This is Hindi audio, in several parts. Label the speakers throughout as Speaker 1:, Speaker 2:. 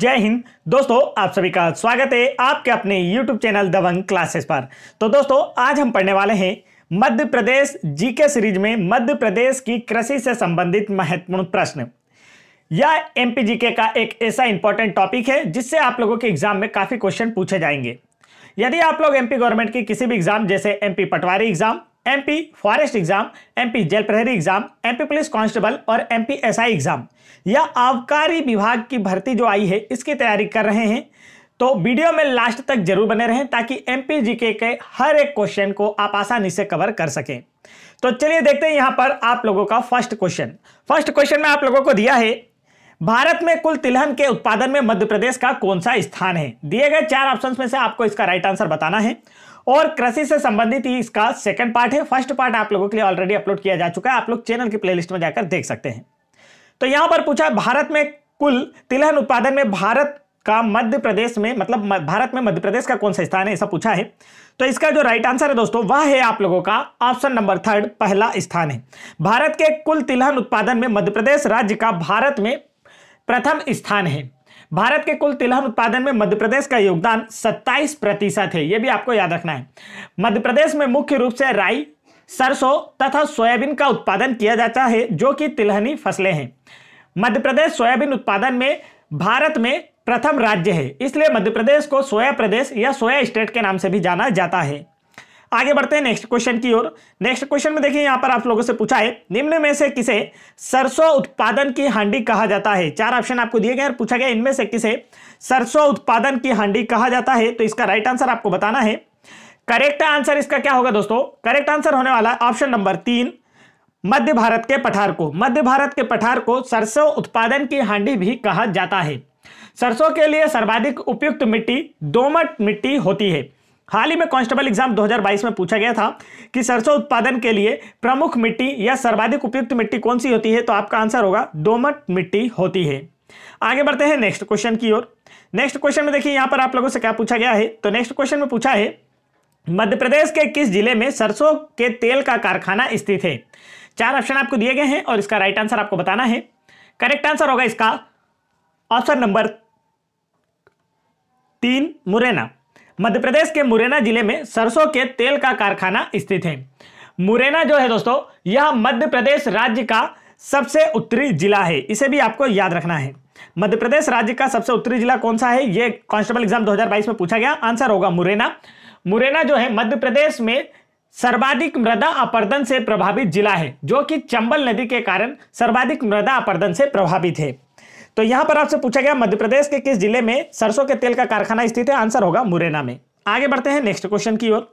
Speaker 1: जय हिंद दोस्तों आप सभी का स्वागत है आपके अपने YouTube चैनल दबंग क्लासेस पर तो दोस्तों आज हम पढ़ने वाले हैं मध्य प्रदेश जीके सीरीज में मध्य प्रदेश की कृषि से संबंधित महत्वपूर्ण प्रश्न यह जीके का एक ऐसा इंपॉर्टेंट टॉपिक है जिससे आप लोगों के एग्जाम में काफी क्वेश्चन पूछे जाएंगे यदि आप लोग एमपी गवर्नमेंट की किसी भी एग्जाम जैसे MP Patwari exam MP forest exam MP jail प्रहरी एग्जाम एमपी पुलिस कांस्टेबल और एमपी एसआई एग्जाम या आबकारी विभाग की भर्ती जो आई है इसकी तैयारी कर रहे हैं तो वीडियो में लास्ट तक जरूर बने रहें ताकि एमपी जीके के हर एक क्वेश्चन को आप आसानी से कवर कर सकें तो चलिए देखते हैं यहां पर आप लोगों का फर्स्ट क्वेश्चन फर्स्ट क्वेश्चन में आप लोगों को दिया है भारत में कुल तिलहन के उत्पादन में मध्य प्रदेश का कौन सा स्थान है दिए गए चार ऑप्शंस में से आपको इसका राइट आंसर बताना है और कृषि से संबंधित ही इसका सेकंड पार्ट है फर्स्ट पार्ट आप लोगों के लिए ऑलरेडी अपलोड किया जा चुका है आप लोग चैनल की प्लेलिस्ट में जाकर देख सकते हैं तो यहां पर पूछा भारत में कुल तिलहन उत्पादन में भारत का मध्य प्रदेश में मतलब भारत में मध्य प्रदेश का कौन सा स्थान है ऐसा पूछा है तो इसका जो राइट आंसर है दोस्तों वह है आप लोगों का ऑप्शन नंबर थर्ड पहला स्थान है भारत के कुल तिलहन उत्पादन में मध्य प्रदेश राज्य का भारत में प्रथम स्थान है भारत के कुल तिलहन उत्पादन में मध्य प्रदेश का योगदान 27 प्रतिशत है यह भी आपको याद रखना है मध्य प्रदेश में मुख्य रूप से राई सरसों तथा सोयाबीन का उत्पादन किया जाता है जो कि तिलहनी फसलें हैं मध्य प्रदेश सोयाबीन उत्पादन में भारत में प्रथम राज्य है इसलिए मध्य प्रदेश को सोया प्रदेश या सोया स्टेट के नाम से भी जाना जाता है आगे बढ़ते हैं नेक्स्ट क्वेश्चन की ओर नेक्स्ट क्वेश्चन में देखिए यहां पर आप लोगों से पूछा है निम्न में से किसे सरसों उत्पादन की हांडी कहा जाता है चार ऑप्शन आपको दिए गए और पूछा गया इनमें से किसे सरसों उत्पादन की हांडी कहा जाता है तो इसका राइट आंसर आपको बताना है करेक्ट आंसर इसका क्या होगा दोस्तों करेक्ट आंसर होने वाला ऑप्शन नंबर तीन मध्य भारत के पठार को मध्य भारत के पठार को सरसों उत्पादन की हांडी भी कहा जाता है सरसों के लिए सर्वाधिक उपयुक्त मिट्टी दोमट मिट्टी होती है हाल ही में कांस्टेबल एग्जाम 2022 में पूछा गया था कि सरसों उत्पादन के लिए प्रमुख मिट्टी या सर्वाधिक उपयुक्त मिट्टी कौन सी होती है तो आपका आंसर होगा दोमट मिट्टी होती है आगे बढ़ते हैं नेक्स्ट क्वेश्चन की ओर नेक्स्ट क्वेश्चन में देखिए यहां पर आप लोगों से क्या पूछा गया है तो नेक्स्ट क्वेश्चन में पूछा है मध्य प्रदेश के किस जिले में सरसों के तेल का कारखाना स्थित है चार ऑप्शन आपको दिए गए हैं और इसका राइट आंसर आपको बताना है करेक्ट आंसर होगा इसका ऑप्शन नंबर तीन मुरैना मध्य प्रदेश के मुरैना जिले में सरसों के तेल का कारखाना स्थित है मुरैना जो है दोस्तों यह मध्य प्रदेश राज्य का सबसे उत्तरी जिला है इसे भी आपको याद रखना है मध्य प्रदेश राज्य का सबसे उत्तरी जिला कौन सा है ये कांस्टेबल एग्जाम 2022 में पूछा गया आंसर होगा मुरैना मुरैना जो है मध्य प्रदेश में सर्वाधिक मृदा अपर्दन से प्रभावित जिला है जो कि चंबल नदी के कारण सर्वाधिक मृदा अपर्दन से प्रभावित है तो यहां पर आपसे पूछा गया मध्य प्रदेश के किस जिले में सरसों के तेल का कारखाना स्थित है आंसर होगा मुरैना में आगे बढ़ते हैं नेक्स्ट क्वेश्चन की ओर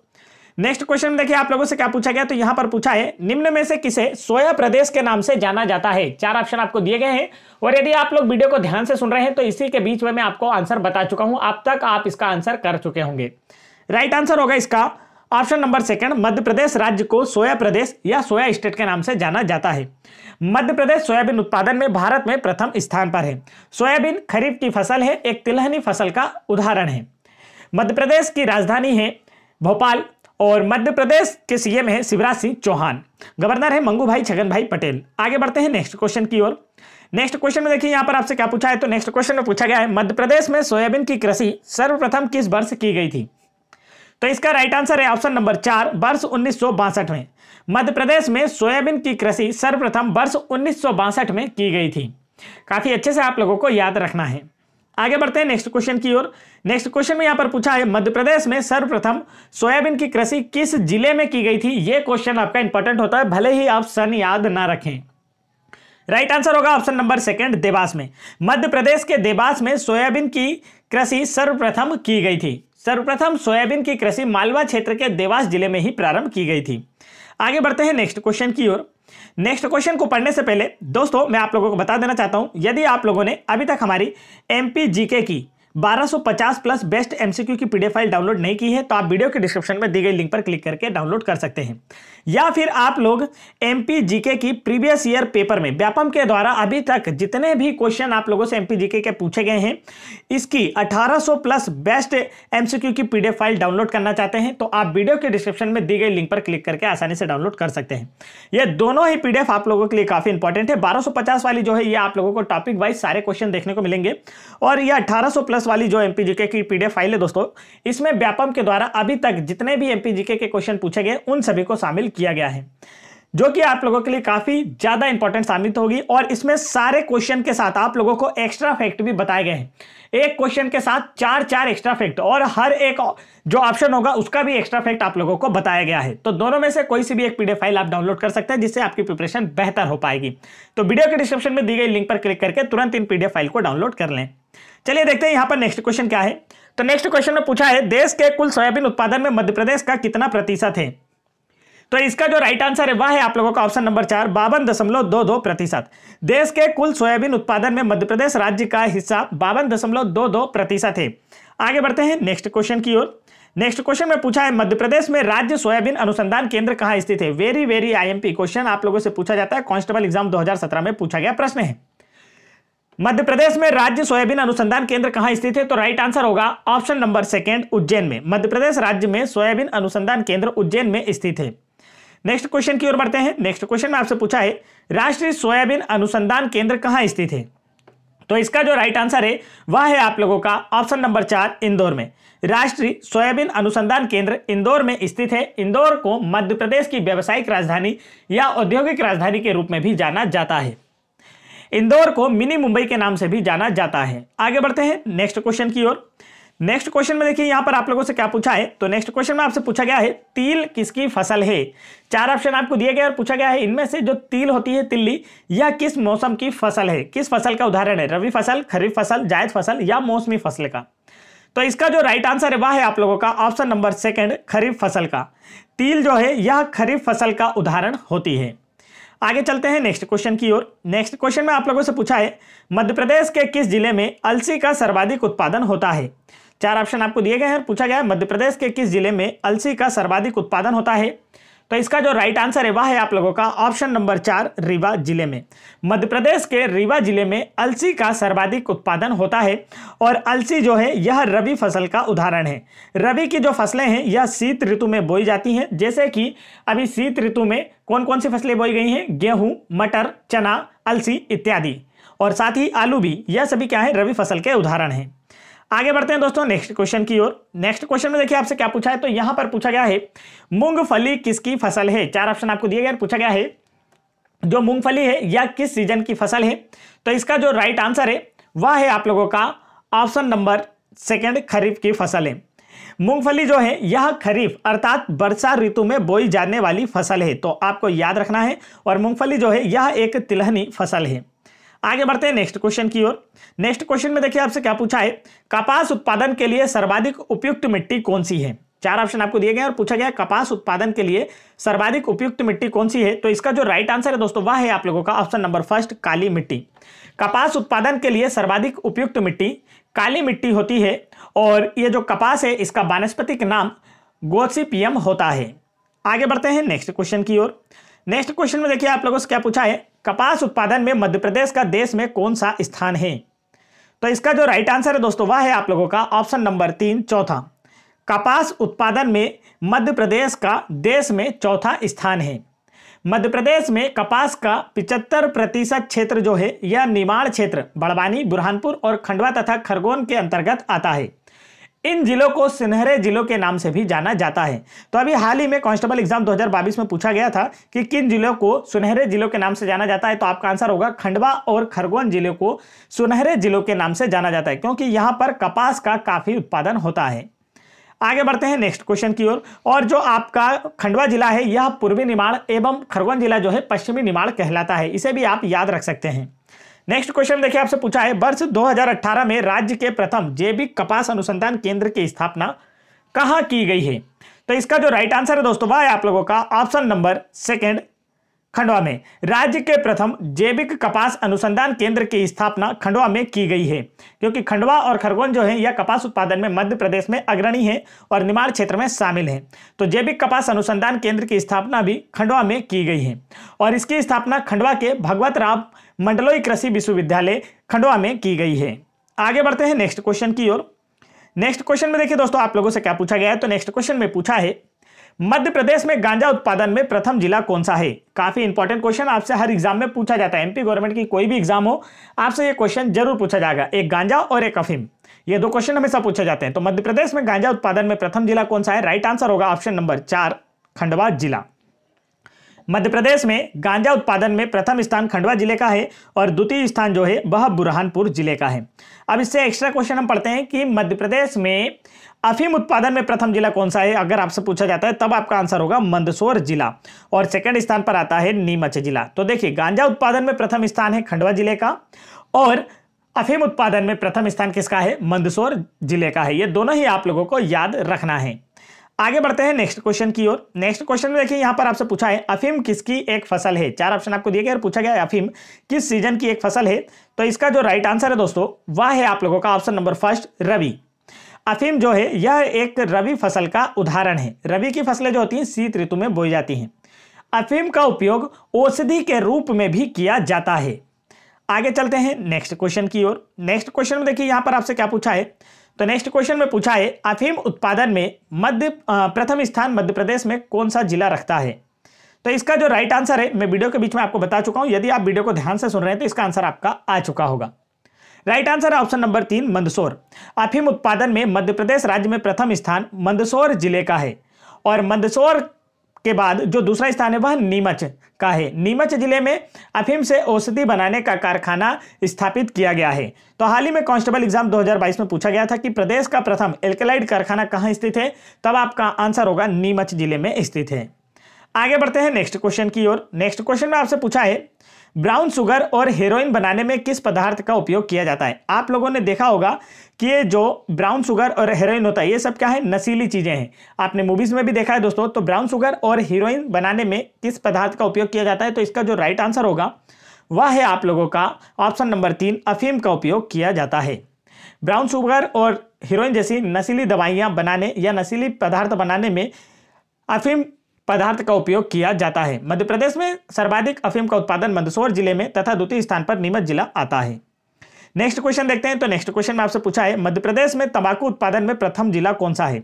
Speaker 1: नेक्स्ट क्वेश्चन देखिए आप लोगों से क्या पूछा गया तो यहां पर पूछा है निम्न में से किसे सोया प्रदेश के नाम से जाना जाता है चार ऑप्शन आपको दिए गए हैं और यदि आप लोग वीडियो को ध्यान से सुन रहे हैं तो इसी के बीच में मैं आपको आंसर बता चुका हूं अब तक आप इसका आंसर कर चुके होंगे राइट आंसर होगा इसका option number second Madhya Pradesh राज्य को सोया प्रदेश या सोया स्टेट के नाम से जाना जाता है मध्य प्रदेश सोयाबीन उत्पादन में भारत में प्रथम स्थान पर है सोयाबीन खरीफ की फसल है एक तिलहनी फसल का उदाहरण है मध्य प्रदेश की राजधानी है भोपाल और मध्य प्रदेश के सीएम है शिवराज सिंह चौहान गवर्नर है मंगू भाई छगन भाई पटेल आगे बढ़ते हैं नेक्स्ट क्वेश्चन की ओर नेक्स्ट क्वेश्चन में देखिए यहाँ पर आपसे क्या पूछा है तो नेक्स्ट क्वेश्चन में पूछा गया है मध्य प्रदेश में सोयाबीन की कृषि सर्वप्रथम किस वर्ष की गई थी तो इसका राइट आंसर है ऑप्शन नंबर चार वर्ष उन्नीस में मध्य प्रदेश में सोयाबीन की कृषि सर्वप्रथम वर्ष उन्नीस में की गई थी काफी अच्छे से आप लोगों को याद रखना है आगे बढ़ते हैं नेक्स्ट क्वेश्चन की ओर नेक्स्ट क्वेश्चन में यहां पर पूछा है मध्य प्रदेश में सर्वप्रथम सोयाबीन की कृषि किस जिले में की गई थी यह क्वेश्चन आपका इंपॉर्टेंट होता है भले ही आप सन याद ना रखें राइट आंसर होगा ऑप्शन नंबर सेकंड देवास में मध्य प्रदेश के देवास में सोयाबीन की कृषि सर्वप्रथम की गई थी सर्वप्रथम सोयाबीन की कृषि मालवा क्षेत्र के देवास जिले में ही प्रारंभ की गई थी आगे बढ़ते हैं नेक्स्ट क्वेश्चन की ओर नेक्स्ट क्वेश्चन को पढ़ने से पहले दोस्तों मैं आप लोगों को बता देना चाहता हूं यदि आप लोगों ने अभी तक हमारी एम की 1250 प्लस बेस्ट एमसीक्यू की पीडीएफ फाइल डाउनलोड नहीं की है तो आप वीडियो के डिस्क्रिप्शन में दी गई लिंक पर क्लिक करके डाउनलोड कर सकते हैं या फिर आप लोग एमपी जीके की प्रीवियस ईयर पेपर में व्यापम के द्वारा अभी तक जितने भी क्वेश्चन आप लोगों से एमपी जीके के पूछे गए हैं इसकी 1800 प्लस बेस्ट एमसीक्यू की पीडीएफ फाइल डाउनलोड करना चाहते हैं तो आप वीडियो के डिस्क्रिप्शन में दी गई लिंक पर क्लिक करके आसानी से डाउनलोड कर सकते हैं ये दोनों ही पीडीएफ आप लोगों के लिए काफी इंपॉर्टेंट है बारह वाली जो है ये आप लोगों को टॉपिक वाइज सारे क्वेश्चन देखने को मिलेंगे और यह अठारह प्लस वर्ष वाली जो एम पी की पी फाइल है दोस्तों इसमें व्यापम के द्वारा अभी तक जितने भी एम पी के क्वेश्चन पूछे गए उन सभी को शामिल किया गया है जो कि आप लोगों के लिए काफ़ी ज़्यादा इंपॉर्टेंट साबित होगी और इसमें सारे क्वेश्चन के साथ आप लोगों को एक्स्ट्रा फैक्ट भी बताए गए हैं एक क्वेश्चन के साथ चार चार एक्स्ट्रा फैक्ट और हर एक जो ऑप्शन होगा उसका भी एक्स्ट्रा फैक्ट आप लोगों को बताया गया है तो दोनों में से कोई सी भी एक पीडीएफ फाइल आप डाउनलोड कर सकते हैं जिससे आपकी प्रिपरेशन बेहतर हो पाएगी तो वीडियो के डिस्क्रिप्शन में दी गई लिंक पर क्लिक करके तुरंत इन पीडीएफ फाइल को डाउनलोड कर लें चलिए देखते हैं यहां पर नेक्स्ट क्वेश्चन क्या है तो नेक्स्ट क्वेश्चन में पूछा है देश के कुल सोयाबीन उत्पादन में मध्य प्रदेश का कितना प्रतिशत है तो इसका जो राइट आंसर है वह है आप लोगों का ऑप्शन नंबर चार बावन दशमलव दो दो प्रतिशत देश के कुल सोयाबीन उत्पादन में मध्य प्रदेश राज्य का हिस्सा बावन दशमलव दो दो प्रतिशत है आगे बढ़ते हैं नेक्स्ट क्वेश्चन की ओर नेक्स्ट क्वेश्चन में पूछा है मध्य प्रदेश में राज्य सोयाबीन अनुसंधान केंद्र कहाँ स्थित है वेरी वेरी आई क्वेश्चन आप लोगों से पूछा जाता है कॉन्स्टेबल एग्जाम दो में पूछा गया प्रश्न है मध्य प्रदेश में राज्य सोयाबीन अनुसंधान केंद्र कहां स्थित है तो राइट आंसर होगा ऑप्शन नंबर सेकेंड उज्जैन में मध्य प्रदेश राज्य में सोयाबीन अनुसंधान केंद्र उज्जैन में स्थित है नेक्स्ट क्वेश्चन की ओर बढ़ते हैं नेक्स्ट क्वेश्चन में आपसे पूछा है राष्ट्रीय सोयाबीन अनुसंधान केंद्र कहां स्थित है तो इसका जो राइट आंसर है वह है आप लोगों का ऑप्शन नंबर चार इंदौर में राष्ट्रीय सोयाबीन अनुसंधान केंद्र इंदौर में स्थित है इंदौर को मध्य प्रदेश की व्यावसायिक राजधानी या औद्योगिक राजधानी के रूप में भी जाना जाता है इंदौर को मिनी मुंबई के नाम से भी जाना जाता है आगे बढ़ते हैं नेक्स्ट क्वेश्चन की ओर नेक्स्ट क्वेश्चन में देखिए यहां पर आप लोगों से क्या पूछा है तो नेक्स्ट क्वेश्चन में आपसे पूछा गया है तिल किसकी फसल है चार ऑप्शन आपको दिए गए और पूछा गया है इनमें से जो तिल होती है तिल्ली यह किस मौसम की फसल है किस फसल का उदाहरण है रबी फसल खरीफ फसल जायद फसल या मौसमी फसल का तो इसका जो राइट आंसर है वह है आप लोगों का ऑप्शन नंबर सेकेंड खरीफ फसल का तिल जो है यह खरीफ फसल का उदाहरण होती है आगे चलते हैं नेक्स्ट क्वेश्चन की ओर नेक्स्ट क्वेश्चन में आप लोगों से पूछा है मध्य प्रदेश के किस जिले में अलसी का सर्वाधिक उत्पादन होता है चार ऑप्शन आपको दिए गए हैं पूछा गया है मध्य प्रदेश के किस जिले में अलसी का सर्वाधिक उत्पादन होता है तो इसका जो राइट आंसर है वह है आप लोगों का ऑप्शन नंबर चार रीवा जिले में मध्य प्रदेश के रीवा जिले में अलसी का सर्वाधिक उत्पादन होता है और अलसी जो है यह रबी फसल का उदाहरण है रबी की जो फसलें हैं यह शीत ऋतु में बोई जाती हैं जैसे कि अभी शीत ऋतु में कौन कौन सी फसलें बोई गई हैं गेहूँ मटर चना अलसी इत्यादि और साथ ही आलू भी यह सभी क्या है रबी फसल के उदाहरण हैं आगे बढ़ते हैं दोस्तों नेक्स्ट क्वेश्चन की ओर नेक्स्ट क्वेश्चन में देखिए आपसे क्या पूछा है तो यहां पर पूछा गया है मूंगफली किसकी फसल है चार ऑप्शन आपको दिया गया पूछा गया है जो मूंगफली है या किस सीजन की फसल है तो इसका जो राइट आंसर है वह है आप लोगों का ऑप्शन नंबर सेकेंड खरीफ की फसल है मूंगफली जो है यह खरीफ अर्थात वर्षा ऋतु में बोई जाने वाली फसल है तो आपको याद रखना है और मूंगफली जो है यह एक तिलहनी फसल है आगे बढ़ते हैं नेक्स्ट क्वेश्चन की ओर नेक्स्ट क्वेश्चन में देखिए आपसे क्या पूछा है कपास उत्पादन के लिए सर्वाधिक उपयुक्त मिट्टी कौन सी है चार ऑप्शन आपको दिए गए और पूछा गया कपास उत्पादन के लिए सर्वाधिक उपयुक्त मिट्टी कौन सी है तो इसका जो राइट आंसर है दोस्तों वह है आप लोगों का ऑप्शन नंबर फर्स्ट काली मिट्टी कपास उत्पादन के लिए सर्वाधिक उपयुक्त मिट्टी काली मिट्टी होती है और ये जो कपास है इसका वानस्पतिक नाम गोसिपियम होता है आगे बढ़ते हैं नेक्स्ट क्वेश्चन की ओर नेक्स्ट क्वेश्चन में देखिए आप लोगों से क्या पूछा है कपास उत्पादन में मध्य प्रदेश का देश में कौन सा स्थान है तो इसका जो राइट आंसर है दोस्तों वह है आप लोगों का ऑप्शन नंबर तीन चौथा कपास उत्पादन में मध्य प्रदेश का देश में चौथा स्थान है मध्य प्रदेश में कपास का पिचहत्तर प्रतिशत क्षेत्र जो है यह निमाड़ क्षेत्र बड़वानी बुरहानपुर और खंडवा तथा खरगोन के अंतर्गत आता है इन जिलों को सुनहरे जिलों के नाम से भी जाना जाता है तो अभी हाल ही में कांस्टेबल एग्जाम 2022 में पूछा गया था कि किन जिलों को सुनहरे जिलों के नाम से जाना जाता है तो आपका आंसर होगा खंडवा और खरगोन जिले को सुनहरे जिलों के नाम से जाना जाता है क्योंकि यहां पर कपास का काफी उत्पादन होता है आगे बढ़ते हैं नेक्स्ट क्वेश्चन की ओर और, और जो आपका खंडवा जिला है यह पूर्वी निमाड़ एवं खरगोन जिला जो है पश्चिमी निमाड़ कहलाता है इसे भी आप याद रख सकते हैं नेक्स्ट क्वेश्चन देखिए आपसे पूछा है वर्ष 2018 में राज्य के प्रथम जैविक कपास अनुसंधान केंद्र की स्थापना कहां की गई है तो इसका जो राइट आंसर है दोस्तों वह है आप लोगों का ऑप्शन नंबर सेकंड खंडवा में राज्य के प्रथम जैविक कपास अनुसंधान केंद्र की स्थापना खंडवा में की गई है क्योंकि खंडवा और खरगोन जो है यह कपास उत्पादन में मध्य प्रदेश में अग्रणी है और निर्माण क्षेत्र में शामिल है तो जैविक कपास अनुसंधान केंद्र की स्थापना भी खंडवा में की गई है और इसकी स्थापना खंडवा के भगवत राम मंडलोई कृषि विश्वविद्यालय खंडवा में की गई है आगे बढ़ते हैं नेक्स्ट क्वेश्चन की ओर नेक्स्ट क्वेश्चन में देखिए दोस्तों आप लोगों से क्या पूछा गया है तो नेक्स्ट क्वेश्चन में पूछा है मध्य प्रदेश में गांजा उत्पादन में प्रथम जिला कौन सा है काफी इंपॉर्टेंट क्वेश्चन आपसे हर एग्जाम में पूछा जाता है एमपी गवर्नमेंट की कोई भी एग्जाम हो आपसे ये क्वेश्चन जरूर पूछा जाएगा एक गांजा और एक अफीम ये दो क्वेश्चन हमेशा पूछे जाते हैं तो मध्य प्रदेश में गांजा उत्पादन में प्रथम जिला कौन सा है राइट आंसर होगा ऑप्शन नंबर चार खंडवा जिला मध्य प्रदेश में गांजा उत्पादन में प्रथम स्थान खंडवा जिले का है और द्वितीय स्थान जो है वह बुरहानपुर जिले का है अब इससे एक्स्ट्रा क्वेश्चन हम पढ़ते हैं कि मध्य प्रदेश में अफीम उत्पादन में प्रथम जिला कौन सा है अगर आपसे पूछा जाता है तब आपका आंसर होगा मंदसौर जिला और सेकंड स्थान पर आता है नीमच जिला तो देखिए गांजा उत्पादन में प्रथम स्थान है खंडवा जिले का और अफीम उत्पादन में प्रथम स्थान किसका है मंदसौर जिले का है ये दोनों ही आप लोगों को याद रखना है आगे बढ़ते हैं नेक्स्ट क्वेश्चन की ओर नेक्स्ट क्वेश्चन में देखिए यहां पर आपसे पूछा है अफीम किसकी एक फसल है चार ऑप्शन आपको दिए गए और पूछा गया है अफीम किस सीजन की एक फसल है तो इसका जो राइट आंसर है दोस्तों वह है आप लोगों का ऑप्शन नंबर फर्स्ट रवि अफीम जो है यह एक रवि फसल का उदाहरण है रवि की फसलें जो होती हैं शीत ऋतु में बोई जाती हैं अफीम का उपयोग औषधि के रूप में भी किया जाता है आगे चलते हैं नेक्स्ट क्वेश्चन की ओर नेक्स्ट क्वेश्चन में देखिए यहां पर आपसे क्या पूछा है तो नेक्स्ट क्वेश्चन में पूछा है अफीम उत्पादन में मध्य प्रथम स्थान मध्य प्रदेश में कौन सा जिला रखता है तो इसका जो राइट आंसर है मैं वीडियो के बीच में आपको बता चुका हूं यदि आप वीडियो को ध्यान से सुन रहे हैं तो इसका आंसर आपका आ चुका होगा राइट आंसर है ऑप्शन नंबर तीन मंदसौर अफीम उत्पादन में मध्य प्रदेश राज्य में प्रथम स्थान मंदसौर जिले का है और मंदसौर के बाद जो दूसरा स्थान है वह नीमच का है नीमच जिले में अफीम से औषधि बनाने का कारखाना स्थापित किया गया है तो हाल ही में कांस्टेबल एग्जाम 2022 में पूछा गया था कि प्रदेश का प्रथम एल्केलाइड कारखाना कहाँ स्थित है तब आपका आंसर होगा नीमच जिले में स्थित है आगे बढ़ते हैं नेक्स्ट क्वेश्चन की ओर नेक्स्ट क्वेश्चन में आपसे पूछा है ब्राउन शुगर और हेरोइन बनाने में किस पदार्थ का उपयोग किया जाता है आप लोगों ने देखा होगा कि ये जो ब्राउन शुगर और हेरोइन होता है ये सब क्या है नशीली चीज़ें हैं आपने मूवीज़ में भी देखा है दोस्तों तो ब्राउन शुगर और हीरोइन बनाने में किस पदार्थ का उपयोग किया जाता है तो इसका जो राइट आंसर होगा वह है आप लोगों का ऑप्शन नंबर तीन अफीम का उपयोग किया जाता है ब्राउन शुगर और हीरोइन जैसी नशीली दवाइयाँ बनाने या नशीली पदार्थ बनाने में अफीम पदार्थ का उपयोग किया जाता है मध्य प्रदेश में सर्वाधिक अफीम का उत्पादन मंदसौर जिले में तथा द्वितीय स्थान पर नीमच जिला आता है नेक्स्ट क्वेश्चन देखते हैं तो नेक्स्ट क्वेश्चन में आपसे पूछा है मध्य प्रदेश में तंबाकू उत्पादन में प्रथम जिला कौन सा है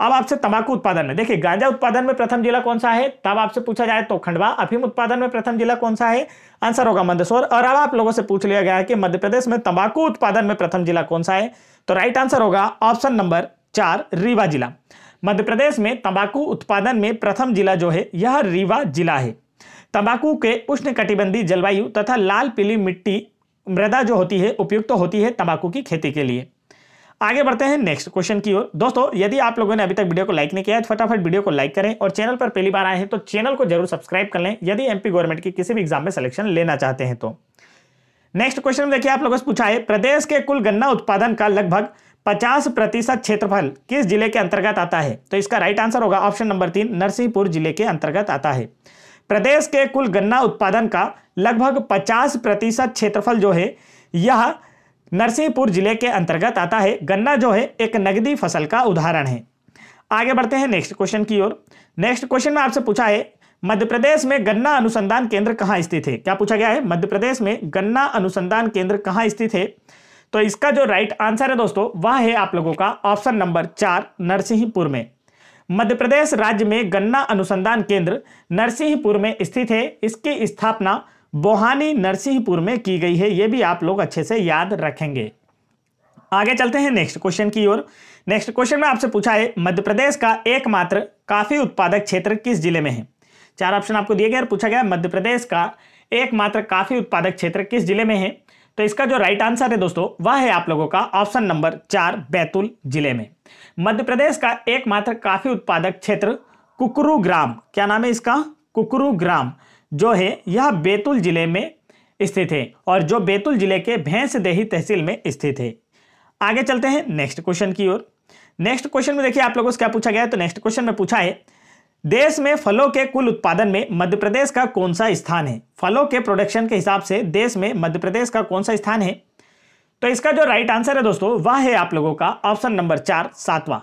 Speaker 1: अब आपसे तंबाकू उत्पादन में देखिए गांजा उत्पादन में प्रथम जिला कौन सा है तब आपसे पूछा जाए तो खंडवा अफीम उत्पादन में प्रथम जिला कौन सा है आंसर होगा मंदसौर और अब आप लोगों से पूछ लिया गया है कि मध्य प्रदेश में तंबाकू उत्पादन में प्रथम जिला कौन सा है तो राइट आंसर होगा ऑप्शन नंबर चार रीवा जिला मध्य प्रदेश में तंबाकू उत्पादन में प्रथम जिला जो है यह रीवा जिला है तंबाकू के उष्ण जलवायु तथा लाल पीली मिट्टी मृदा जो होती है उपयुक्त तो होती है तंबाकू की खेती के लिए आगे बढ़ते हैं नेक्स्ट क्वेश्चन की ओर दोस्तों यदि आप लोगों ने अभी तक वीडियो को लाइक नहीं किया है तो फटाफट वीडियो को लाइक करें और चैनल पर पहली बार आए हैं तो चैनल को जरूर सब्सक्राइब कर लें यदि एमपी गवर्नमेंट की किसी भी एग्जाम में सिलेक्शन लेना चाहते हैं तो नेक्स्ट क्वेश्चन देखिए आप लोगों से पूछा है प्रदेश के कुल गन्ना उत्पादन का लगभग 50 प्रतिशत क्षेत्रफल किस जिले के अंतर्गत आता है तो इसका राइट आंसर होगा ऑप्शन नंबर तीन नरसिंहपुर जिले के अंतर्गत आता है प्रदेश के कुल गन्ना उत्पादन का लगभग 50 प्रतिशत क्षेत्रफल जो है यह नरसिंहपुर जिले के अंतर्गत आता है गन्ना जो है एक नगदी फसल का उदाहरण है आगे बढ़ते हैं नेक्स्ट क्वेश्चन की ओर नेक्स्ट क्वेश्चन में आपसे पूछा है मध्य प्रदेश में गन्ना अनुसंधान केंद्र कहाँ स्थित है क्या पूछा गया है मध्य प्रदेश में गन्ना अनुसंधान केंद्र कहाँ स्थित है तो इसका जो राइट आंसर है दोस्तों वह है आप लोगों का ऑप्शन नंबर चार नरसिंहपुर में मध्य प्रदेश राज्य में गन्ना अनुसंधान केंद्र नरसिंहपुर में स्थित है इसकी स्थापना बोहानी नरसिंहपुर में की गई है ये भी आप लोग अच्छे से याद रखेंगे आगे चलते हैं नेक्स्ट क्वेश्चन की ओर नेक्स्ट क्वेश्चन में आपसे पूछा है मध्य प्रदेश का एकमात्र काफी उत्पादक क्षेत्र किस जिले में है चार ऑप्शन आपको दिए गए और पूछा गया मध्य प्रदेश का एकमात्र काफी उत्पादक क्षेत्र किस जिले में है तो इसका जो राइट आंसर है दोस्तों वह है आप लोगों का ऑप्शन नंबर चार बैतूल जिले में मध्य प्रदेश का एकमात्र काफी उत्पादक क्षेत्र कुकरू ग्राम क्या नाम है इसका कुकरू ग्राम जो है यह बैतूल जिले में स्थित है और जो बैतूल जिले के भैंस देही तहसील में स्थित है आगे चलते हैं नेक्स्ट क्वेश्चन की ओर नेक्स्ट क्वेश्चन में देखिए आप लोगों से क्या पूछा गया है तो नेक्स्ट क्वेश्चन में पूछा है देश में फलों के कुल उत्पादन में मध्य प्रदेश का कौन सा स्थान है फलों के प्रोडक्शन के हिसाब से देश में मध्य प्रदेश का कौन सा स्थान है तो इसका जो राइट आंसर है दोस्तों वह है आप लोगों का ऑप्शन नंबर चार सातवां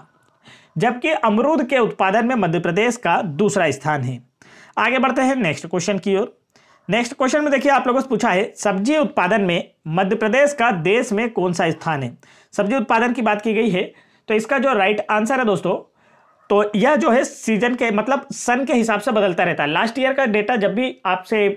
Speaker 1: जबकि अमरूद के उत्पादन में मध्य प्रदेश का दूसरा स्थान है आगे बढ़ते हैं नेक्स्ट क्वेश्चन की ओर नेक्स्ट क्वेश्चन में देखिए आप लोगों से पूछा है सब्जी उत्पादन में मध्य प्रदेश का देश में कौन सा स्थान है सब्जी उत्पादन की बात की गई है तो इसका जो राइट आंसर है दोस्तों तो यह जो है सीजन के मतलब सन के हिसाब से बदलता रहता है लास्ट ईयर का डेटा जब भी आपसे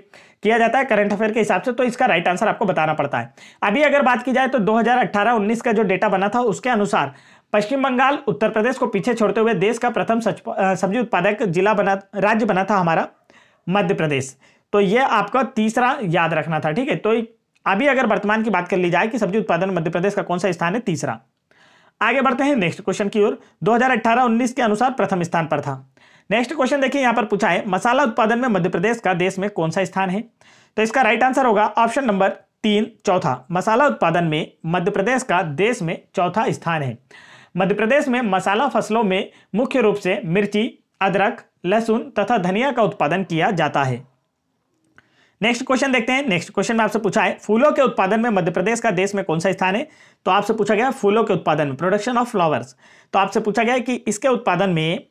Speaker 1: किया जाता है करंट अफेयर के हिसाब से तो इसका राइट आंसर आपको बताना पड़ता है अभी अगर बात की जाए तो 2018-19 का जो डेटा बना था उसके अनुसार पश्चिम बंगाल उत्तर प्रदेश को पीछे छोड़ते हुए देश का प्रथम सब्जी उत्पादक जिला बना राज्य बना था हमारा मध्य प्रदेश तो यह आपका तीसरा याद रखना था ठीक है तो अभी अगर वर्तमान की बात कर ली जाए कि सब्जी उत्पादन मध्य प्रदेश का कौन सा स्थान है तीसरा आगे बढ़ते हैं नेक्स्ट क्वेश्चन की ओर 2018-19 के अनुसार प्रथम स्थान पर था नेक्स्ट क्वेश्चन देखिए यहां पर पूछा है मसाला उत्पादन में मध्य प्रदेश का देश में कौन सा स्थान है तो इसका राइट आंसर होगा ऑप्शन नंबर तीन चौथा मसाला उत्पादन में मध्य प्रदेश का देश में चौथा स्थान है मध्य प्रदेश में मसाला फसलों में मुख्य रूप से मिर्ची अदरक लहसुन तथा धनिया का उत्पादन किया जाता है नेक्स्ट क्वेश्चन देखते हैं नेक्स्ट क्वेश्चन में आपसे पूछा है फूलों के उत्पादन में मध्य प्रदेश का देश में कौन सा स्थान है तो आपसे पूछा गया फूलों के उत्पादन में प्रोडक्शन ऑफ फ्लावर्स तो आपसे पूछा गया कि इसके उत्पादन में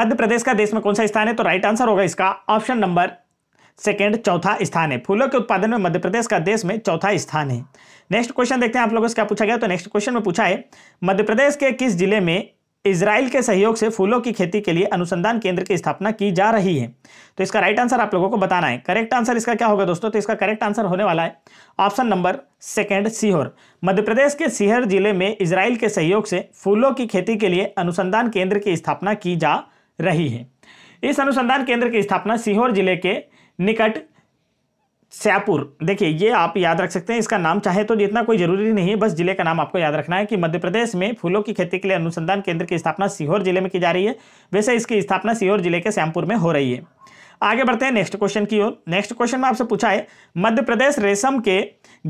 Speaker 1: मध्य प्रदेश का देश में कौन सा स्थान है तो राइट आंसर होगा इसका ऑप्शन नंबर सेकेंड चौथा स्थान है फूलों के उत्पादन में मध्य प्रदेश का देश में चौथा स्थान है नेक्स्ट क्वेश्चन देखते हैं आप लोगों से क्या पूछा गया तो नेक्स्ट क्वेश्चन में पूछा है मध्य प्रदेश के किस जिले में इसराइल के सहयोग से फूलों की खेती के लिए अनुसंधान केंद्र की स्थापना की जा रही है तो इसका राइट आंसर आप लोगों को बताना है करेक्ट आंसर इसका क्या होगा दोस्तों तो इसका करेक्ट आंसर होने वाला है option number second Sehore Madhya Pradesh के सीहर जिले में इसराइल के सहयोग से फूलों की खेती के लिए अनुसंधान केंद्र की स्थापना की जा रही है इस अनुसंधान केंद्र की स्थापना सीहोर जिले के निकट स्यापुर देखिए ये आप याद रख सकते हैं इसका नाम चाहे तो इतना कोई जरूरी नहीं है बस जिले का नाम आपको याद रखना है कि मध्य प्रदेश में फूलों की खेती के लिए अनुसंधान केंद्र की स्थापना सीहोर जिले में की जा रही है वैसे इसकी स्थापना सीहोर जिले के श्यामपुर में हो रही है आगे बढ़ते हैं नेक्स्ट क्वेश्चन की ओर नेक्स्ट क्वेश्चन में आपसे पूछा है मध्य प्रदेश रेशम के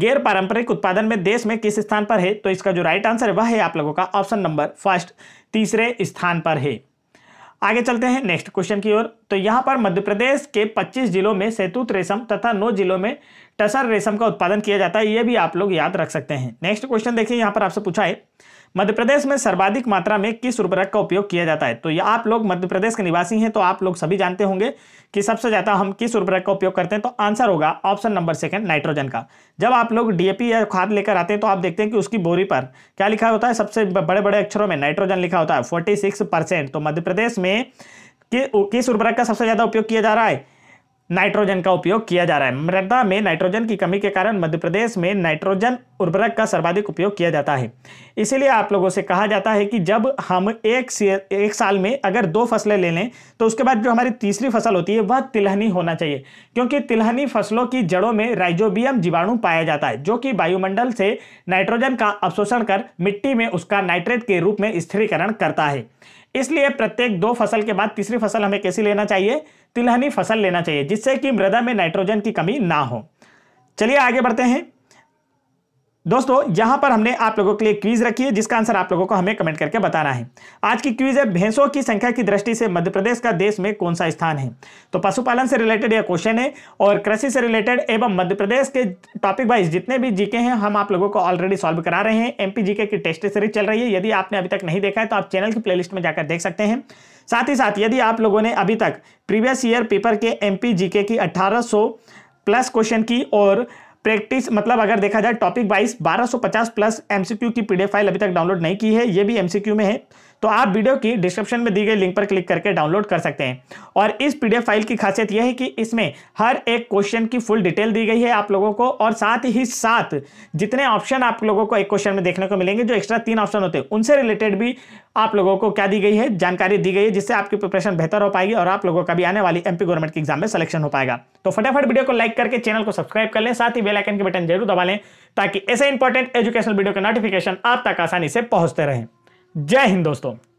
Speaker 1: गैर पारंपरिक उत्पादन में देश में किस स्थान पर है तो इसका जो राइट आंसर है वह है आप लोगों का ऑप्शन नंबर फर्स्ट तीसरे स्थान पर है आगे चलते हैं नेक्स्ट क्वेश्चन की ओर तो यहाँ पर मध्य प्रदेश के 25 जिलों में सेतुत रेशम तथा 9 जिलों में टसर रेशम का उत्पादन किया जाता है ये भी आप लोग याद रख सकते हैं नेक्स्ट क्वेश्चन देखिए यहाँ पर आपसे पूछा है मध्य प्रदेश में सर्वाधिक मात्रा में किस उर्वरक का उपयोग किया जाता है तो ये आप लोग मध्य प्रदेश के निवासी हैं तो आप लोग सभी जानते होंगे कि सबसे ज़्यादा हम किस उर्वरक का उपयोग करते हैं तो आंसर होगा ऑप्शन नंबर सेकंड नाइट्रोजन का जब आप लोग डीएपी या खाद लेकर आते हैं तो आप देखते हैं कि उसकी बोरी पर क्या लिखा होता है सबसे बड़े बड़े अक्षरों में नाइट्रोजन लिखा होता है फोर्टी तो मध्य प्रदेश में किस उर्वरक का सबसे ज़्यादा उपयोग किया जा रहा है नाइट्रोजन का उपयोग किया जा रहा है मृदा में नाइट्रोजन की कमी के कारण मध्य प्रदेश में नाइट्रोजन उर्वरक का सर्वाधिक उपयोग किया जाता है इसीलिए आप लोगों से कहा जाता है कि जब हम एक एक साल में अगर दो फसलें ले लें तो उसके बाद जो हमारी तीसरी फसल होती है वह तिलहनी होना चाहिए क्योंकि तिलहनी फसलों की जड़ों में राइजोबियम जीवाणु पाया जाता है जो कि वायुमंडल से नाइट्रोजन का अवशोषण कर मिट्टी में उसका नाइट्रेट के रूप में स्थिरीकरण करता है इसलिए प्रत्येक दो फसल के बाद तीसरी फसल हमें कैसी लेना चाहिए तिलहनी फसल लेना चाहिए जिससे कि मृदा में नाइट्रोजन की कमी ना हो चलिए आगे बढ़ते हैं दोस्तों यहां पर हमने आप लोगों के लिए क्वीज रखी है जिसका आंसर आप लोगों को हमें कमेंट करके बताना है आज की क्वीज है भैंसों की संख्या की दृष्टि से मध्य प्रदेश का देश में कौन सा स्थान है तो पशुपालन से रिलेटेड यह क्वेश्चन है और कृषि से रिलेटेड एवं मध्य प्रदेश के टॉपिक वाइज जितने भी जीके हैं हम आप लोगों को ऑलरेडी सॉल्व करा रहे हैं एमपी जीके की टेस्ट सीरीज चल रही है यदि आपने अभी तक नहीं देखा है तो आप चैनल की प्ले में जाकर देख सकते हैं साथ ही साथ यदि आप लोगों ने अभी तक प्रीवियस ईयर पेपर के एम जीके की 1800 प्लस क्वेश्चन की और प्रैक्टिस मतलब अगर देखा जाए टॉपिक वाइज 1250 प्लस एमसीक्यू की पीडीएफ फाइल अभी तक डाउनलोड नहीं की है ये भी एमसीक्यू में है तो आप वीडियो की डिस्क्रिप्शन में दी गई लिंक पर क्लिक करके डाउनलोड कर सकते हैं और इस पीडीएफ फाइल की खासियत यह है कि इसमें हर एक क्वेश्चन की फुल डिटेल दी गई है आप लोगों को और साथ ही साथ जितने ऑप्शन आप लोगों को एक क्वेश्चन में देखने को मिलेंगे जो एक्स्ट्रा तीन ऑप्शन होते हैं उनसे रिलेटेड भी आप लोगों को क्या दी गई है जानकारी दी गई है जिससे आपकी प्रिपरेशन बेहतर हो पाएगी और आप लोगों का भी आने वाली एमपी गवर्नमेंट के एग्जाम में सिलेक्शन हो पाएगा तो फटाफट वीडियो को लाइक करके चैनल को सब्सक्राइब कर लें साथ ही बेलाइकन के बटन जरूर दबा लें ताकि ऐसे इंपॉर्टेंट एजुकेशनल वीडियो का नोटिफिकेशन आप तक आसानी से पहुंचते रहे जय हिंद दोस्तों